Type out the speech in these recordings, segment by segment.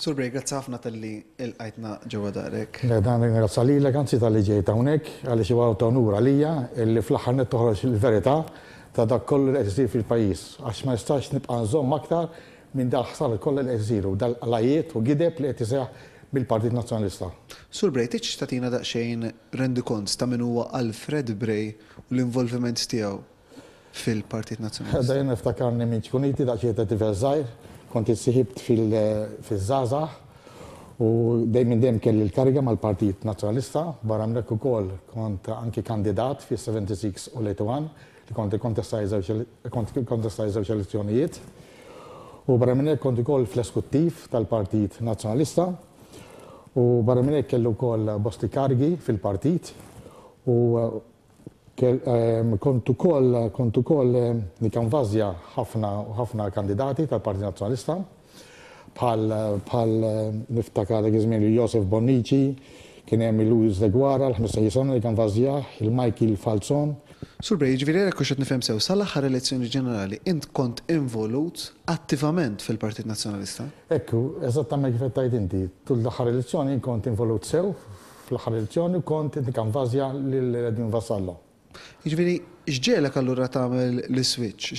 Sur Brej, grazzi ħafna tal-li il-qajtna ġewa darek. Dan ringrazza li l-kanzi tal-li ġejt hawnhekk għaliex huwa ta' onur li fl-aħħar net toħroġ il-verità ta' dak kollu li qed fil-pajjiż għax ma jistax nibqa' nżomm aktar minn dal-ħsar kollha li qed u dal-qlajiet u gideb li qed bil-Partit Nazjonalista. Sur Brej, tiċ tatina daqxejn rendi kont ta' minn huwa Alfred Brej u l-involviment tiegħu fil-Partit Nazjonalista. Dajna ftakarni minn ċkuniti daqxejn ta' tiverżajr kont issiħibt fil-żaza eh, u dejjem dejjem kelli l-karga mal-Partit Nazzjonalista barra mrek ukoll kont anki kandidat fi 76 u 81 li kont kontestaj żewġ elezzjonijiet. U barra minn kont ukoll fl-eskuttiv tal-Partit Nazzjonalista u barra minn kelli ukoll bosti kargi fil-partit u eh, Ehm, kontu kol, kontu kol, li ehm, kan vazja ħafna kandidati tal-Parti Nazjonalista, niftaka ehm, niftakar għizmin Josef Bonici, kien jemmi Luis de Guara, l-15 jisana li kan vazja, il-Michael Falzon. Sur Brej, ġviri rekku xed nifem sew, sal-aħħar elezzjoni ġenerali, int kont involut attivament fil-Partit Nazjonalista? Ekku, eżattament kif qed inti, tul l-aħħar elezzjoni kont involut sew, fl-aħħar elezzjoni kont inti kan vazja lil Edin Vasallo. Ġviri, jiġifieri, ġġelek allura tagħmel l-switch,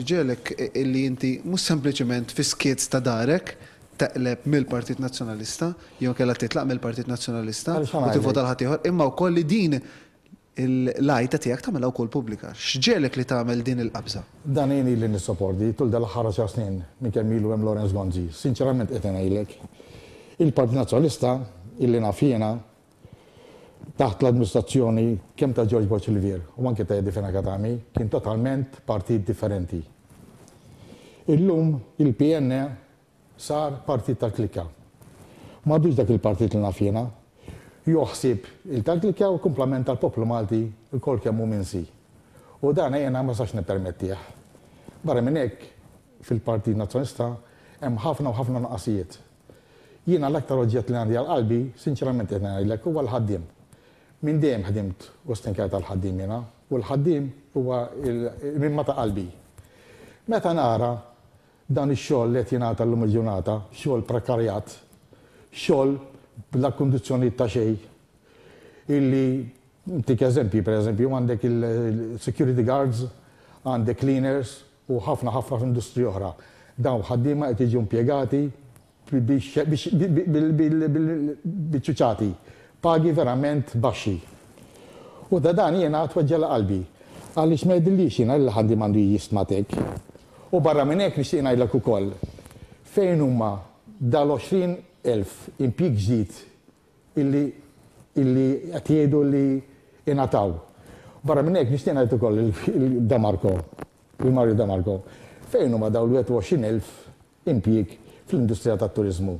ġġelek illi inti mhux sempliċement fi skiet ta' darek taqleb mill-Partit Nazzjonalista, jew kellha titlaq mill-Partit Nazzjonalista u tivvota l ieħor, imma wkoll li din l-lajta tiegħek tagħmilha wkoll pubblika. X'ġelek li tagħmel din il qabza Dan jien li nissopordi, tul dal ħara xar snin minn kemm għem Lorenz Gonzi. Sinċerament qed ngħidlek. Il-Partit Nazzjonalista illi naf taħt l-administrazzjoni kemm ta' George Boċilvier u anke ta' Edifena Katami kien totalment partit differenti. Illum il-PN e sar partit ta' klika. Madux dak il-partit li nafjena, joħsib il-ta' klika u komplement tal-poplu Malti il-kol kemmu minsi. U dan jena ma sax nipermettieħ. Barra minnek fil-Partit Nazjonista hemm ħafna u ħafna naqasijiet. Jiena l-aktar oġġett li għandi għal qalbi, sinċerament jena l huwa l-ħaddiem minn dejjem ħdimt u stinkaj tal-ħaddim jena, u l-ħaddim huwa minn mata qalbi. Meta nara dan ix-xogħol li qed l-lum il-ġurnata, xogħol prekarjat, xogħol bla kundizzjonijiet ta' xejn, illi ntik eżempji, per eżempju, għandek il-security guards, għandek cleaners u ħafna ħafna f'industri oħra. Dawn ħaddiema qed jiġu impjegati biex pagi verament baxi. U da dan jena għatwaġġala qalbi, għalix ma jidillix jena l ħandi mandu jismatek. U barra minn hekk nixtieq ngħidlek ukoll. Fejn umma dal-20,000 impik ġdijt illi illi qed jgħidu li ingħataw. Barra minn hekk nixtieq ngħid ukoll il-Damarko, il-Mario Damarko. Fejn umma dal-20.000 impik impjig fl-industrija tat-turizmu.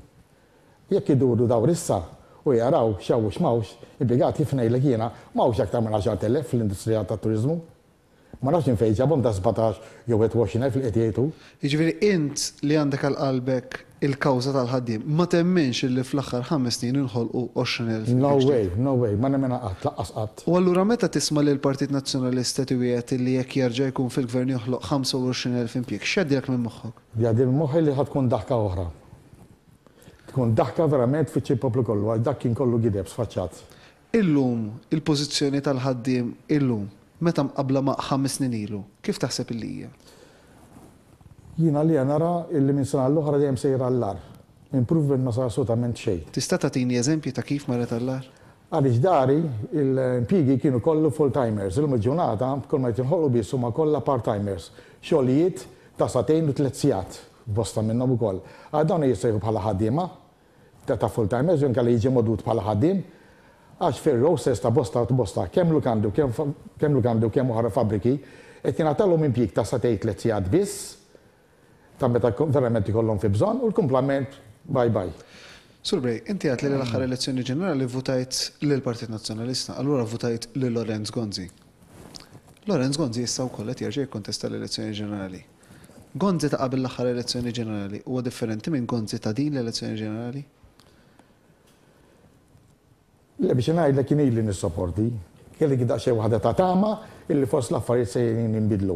Jekk iduru daw rissa, u jaraw xawux mawx, il-bigat jifnej li kiena mawx aktar minn 10.000 fl-industrija ta' turizmu. Ma nafx fejn ġabhom ta' 17 jew 20 fil etietu Jiġifieri int li għandek għal qalbek il-kawża tal-ħaddiem ma temminx li fl-aħħar ħames snin u 20,000. No way, no way, ma nemmena għat, laqqas qatt. U allura meta tisma' li l-Partit Nazzjonalista tiwiet li jekk jerġa' jkun fil-gvern joħloq 25,000 xaddi għak minn moħħok? minn moħħi li ħadkun daħka oħra tkun daħka verament fiċi poplu kollu, għal dak kien kollu gideb sfaċċat. Illum, il-pozizjoni tal-ħaddim, illum, meta qabla ma' ħames snin ilu, kif taħseb il-lija? Jina li nara illi minn sena l-oħra dejjem sejra l-lar. Improvement ma sar assolutament xejn. Tista' tini eżempji ta' kif marret l-lar? Għaliex dari, il-impjigi kienu kollu full-timers, il maġunata kol ma jtilħollu bissu ma kollha part-timers, xogħlijiet ta' satejn u tliet letzijat bosta minnom u koll. Għadawni jissejħu bħala ħaddiema, ta' full time jonka li jiġi modut bħala ħaddim, għax fil-roses ta' bosta ta' bosta, kem lukandu, kem lukandu, kem uħra fabriki, et jinatallu minn pjik ta' satejt lezzijat biss, ta' meta verament ikollhom fi bżonn, u l kumplament bye bye. Surbrej, inti għat li l-axar mm. elezzjoni ġenerali votajt l-Partit Nazjonalista, allura votajt li lorenz Gonzi. Lorenz Gonzi jissaw u kollet jirġej kontesta l-elezzjoni ġenerali. Gonzi ta' qabel l-axar elezzjoni ġenerali huwa differenti minn Gonzi ta' din l-elezzjoni ġenerali? Le biex li kien li nissopporti. Kelli għidaxxej waħda ta' tama illi fos l-affarijiet se jinbidlu.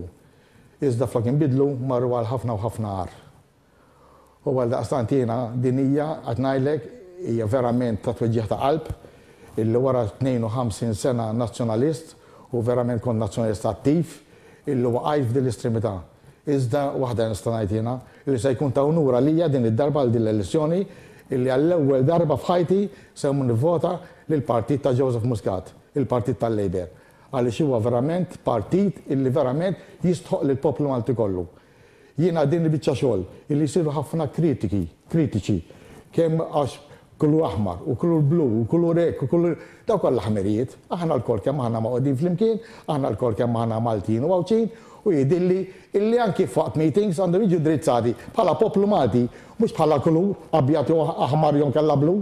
Iżda flok jinbidlu marru għal ħafna u ħafna għar. U għal daqstant jiena dinija qed ngħidlek hija verament ta' tweġġieħ ta' qalb illi wara 52 sena nazzjonalist u verament kon nazzjonalist attiv illi waqajt din l-istremità. Iżda waħda nista' ngħid jiena li se jkun ta' unura lija din id-darba għal din l-elezzjoni illi għall-ewwel darba fħajti semmu nivvota lill-partit ta' Joseph Muscat, il-partit tal-Labor. Għaliex huwa verament partit illi verament jistħoq lil poplu Malti kollu. Jiena din li biċċa xogħol illi jsiru ħafna kritiki, kritiċi, kemm għax kullu aħmar, u kullu blu, u kullu rek, u kullu. Daw koll ħamerijiet, aħna l-kol kem maħna ma' fl-imkien, aħna l-kol kem maħna Maltin u għawċin, u jidilli illi anki faqt meetings għandu iġu drizzati bħala poplu mati, mux bħala kulur abjati u aħmar jew kalla blu.